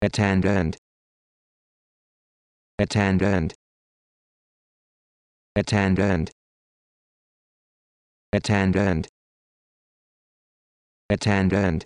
attendant attendant attendant attendant attendant